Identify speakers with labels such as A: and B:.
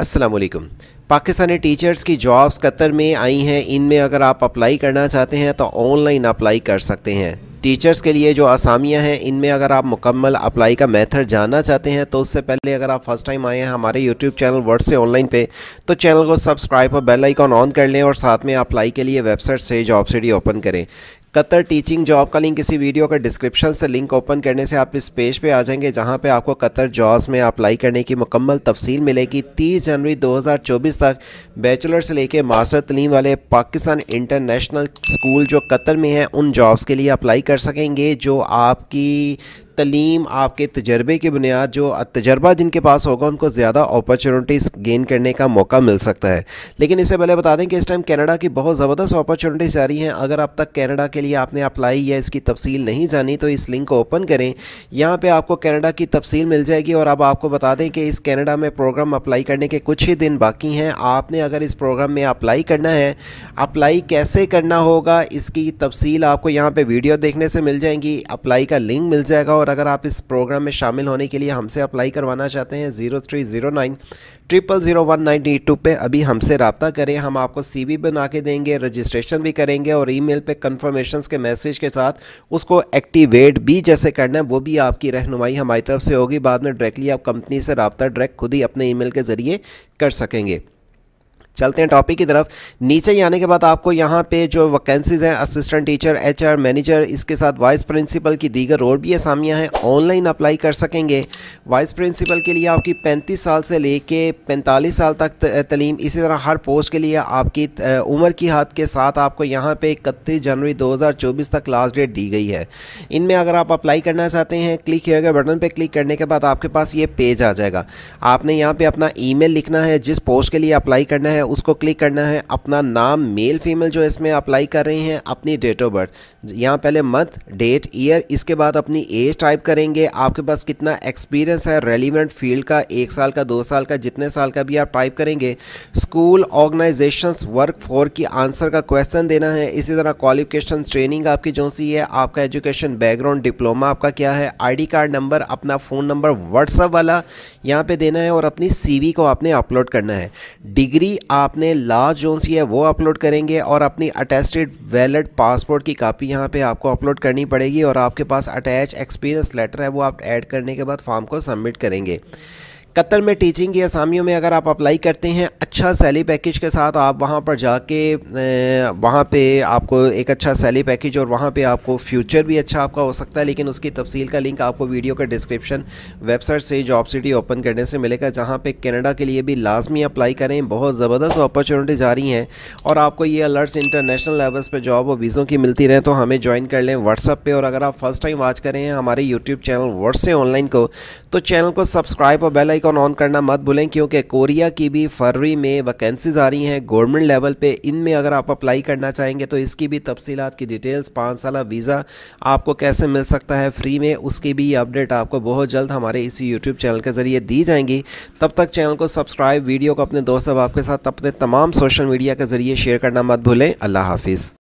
A: असलकम पाकिस्तानी टीचर्स की jobs Qatar में आई हैं इनमें अगर आप अप्लाई करना चाहते हैं तो ऑनलाइन अप्लाई कर सकते हैं टीचर्स के लिए जो आसामियाँ हैं इनमें अगर आप मुकम्मल अप्लाई का मेथड जानना चाहते हैं तो उससे पहले अगर आप फर्स्ट टाइम आए हैं हमारे यूट्यूब चैनल वर्ड से ऑनलाइन पे तो चैनल को सब्सक्राइब और बेल आइकॉन ऑन कर लें और साथ में अप्लाई के लिए वेबसाइट से जॉब सीडी ओपन करें कतर टीचिंग जॉब का लिंक किसी वीडियो का डिस्क्रिप्शन से लिंक ओपन करने से आप इस पेज पे आ जाएंगे जहां पे आपको कतर जॉब्स में अप्लाई करने की मुकम्मल तफसील मिलेगी 30 जनवरी 2024 तक बैचलर से लेके मास्टर तलीम वाले पाकिस्तान इंटरनेशनल स्कूल जो कतर में हैं उन जॉब्स के लिए अप्लाई कर सकेंगे जो आपकी तलीम आपके तजर्बे की बुनियाद जो तजर्बा जिनके पास होगा उनको ज़्यादा अपॉर्चुनिटीज़ गेन करने का मौका मिल सकता है लेकिन इससे पहले बता दें कि इस टाइम कनाडा की बहुत ज़बरदस्त अपॉर्चुनिटीज़ आ रही हैं अगर अब तक कनाडा के लिए आपने अप्लाई या इसकी तफसील नहीं जानी तो इस लिंक को ओपन करें यहाँ पर आपको कैनेडा की तफसील मिल जाएगी और अब आपको बता दें कि इस कैनेडा में प्रोग्राम अप्लाई करने के कुछ ही दिन बाकी हैं आपने अगर इस प्रोग्राम में अप्लाई करना है अप्लाई कैसे करना होगा इसकी तफसील आपको यहाँ पर वीडियो देखने से मिल जाएंगी अप्लाई का लिंक मिल जाएगा और अगर आप इस प्रोग्राम में शामिल होने के लिए हमसे अप्लाई करवाना चाहते हैं zero three zero nine triple zero one nine eight two पर अभी हमसे रबता करें हम आपको सी वी बना के देंगे रजिस्ट्रेशन भी करेंगे और ई मेल पर कन्फर्मेशन के मैसेज के साथ उसको एक्टिवेट भी जैसे करना है वो भी आपकी रहनुमाई हमारी तरफ से होगी बाद में डायरेक्टली आप कंपनी से रबता डायरेक्ट खुद ही अपने ई मेल के ज़रिए कर सकेंगे चलते हैं टॉपिक की तरफ नीचे ही आने के बाद आपको यहाँ पे जो वैकेंसीज़ हैं असिस्टेंट टीचर एचआर मैनेजर इसके साथ वाइस प्रिंसिपल की दीगर और भी असामियाँ हैं ऑनलाइन अप्लाई कर सकेंगे वाइस प्रिंसिपल के लिए आपकी 35 साल से लेके 45 साल तक तलीम इसी तरह हर पोस्ट के लिए आपकी उम्र की हद के साथ आपको यहाँ पर इकतीस जनवरी दो तक लास्ट डेट दी गई है इनमें अगर आप अप्लाई करना चाहते हैं क्लिक किए गए बटन पर क्लिक करने के बाद आपके पास ये पेज आ जाएगा आपने यहाँ पर अपना ई लिखना है जिस पोस्ट के लिए अप्लाई करना है है उसको क्लिक करना है अपना नाम मेल फीमेल जो इसमें अप्लाई कर रही हैं अपनी डेट ऑफ बर्थ यहाँ पहले मंथ डेट ईयर इसके बाद अपनी एज टाइप करेंगे आपके पास कितना एक्सपीरियंस है रेलिवेंट फील्ड का एक साल का दो साल का जितने साल का भी आप टाइप करेंगे स्कूल ऑर्गेनाइजेशंस वर्क फोर की आंसर का क्वेश्चन देना है इसी तरह क्वालिफिकेशन ट्रेनिंग आपकी जो सी है आपका एजुकेशन बैकग्राउंड डिप्लोमा आपका क्या है आईडी कार्ड नंबर अपना फ़ोन नंबर व्हाट्सअप वाला यहाँ पे देना है और अपनी सीवी को आपने अपलोड करना है डिग्री आपने लास्ट जोन सी है वो अपलोड करेंगे और अपनी अटेस्टेड वैलिड पासपोर्ट की कापी यहाँ पर आपको अपलोड करनी पड़ेगी और आपके पास अटैच एक्सपीरियंस लेटर है वो आप ऐड करने के बाद फॉर्म को सबमिट करेंगे कतर में टीचिंग की असामियों में अगर आप अप्लाई करते हैं अच्छा सैली पैकेज के साथ आप वहाँ पर जाके वहाँ पे आपको एक अच्छा सैली पैकेज और वहाँ पे आपको फ्यूचर भी अच्छा आपका हो सकता है लेकिन उसकी तफसील का लिंक आपको वीडियो का डिस्क्रिप्शन वेबसाइट से जॉब सिटी ओपन करने से मिलेगा जहाँ पर कैनेडा के लिए भी लाजमी अप्लाई करें बहुत ज़बरदस्त अपॉर्चुनिटीज़ आ रही हैं और आपको ये अलर्ट्स इंटरनेशनल लेवल्स पर जॉब और वीज़ों की मिलती रहें तो हमें ज्वाइन कर लें व्हाट्सअप पर और अगर आप फर्स्ट टाइम वॉच करें हमारे यूट्यूब चैनल वर्ड से ऑनलाइन को तो चैनल को सब्सक्राइब और बेलाइक आइकॉन ऑन करना मत भूलें क्योंकि कोरिया की भी फरवरी में वैकेंसीज आ रही हैं गवर्नमेंट लेवल पे इनमें अगर आप अप्लाई करना चाहेंगे तो इसकी भी तफसीत की डिटेल्स पाँच साल वीज़ा आपको कैसे मिल सकता है फ्री में उसकी भी अपडेट आपको बहुत जल्द हमारे इसी यूट्यूब चैनल के ज़रिए दी जाएंगी तब तक चैनल को सब्सक्राइब वीडियो को अपने दोस्त आपके साथ अपने तमाम सोशल मीडिया के ज़रिए शेयर करना मत भूलें अल्लाह हाफिज़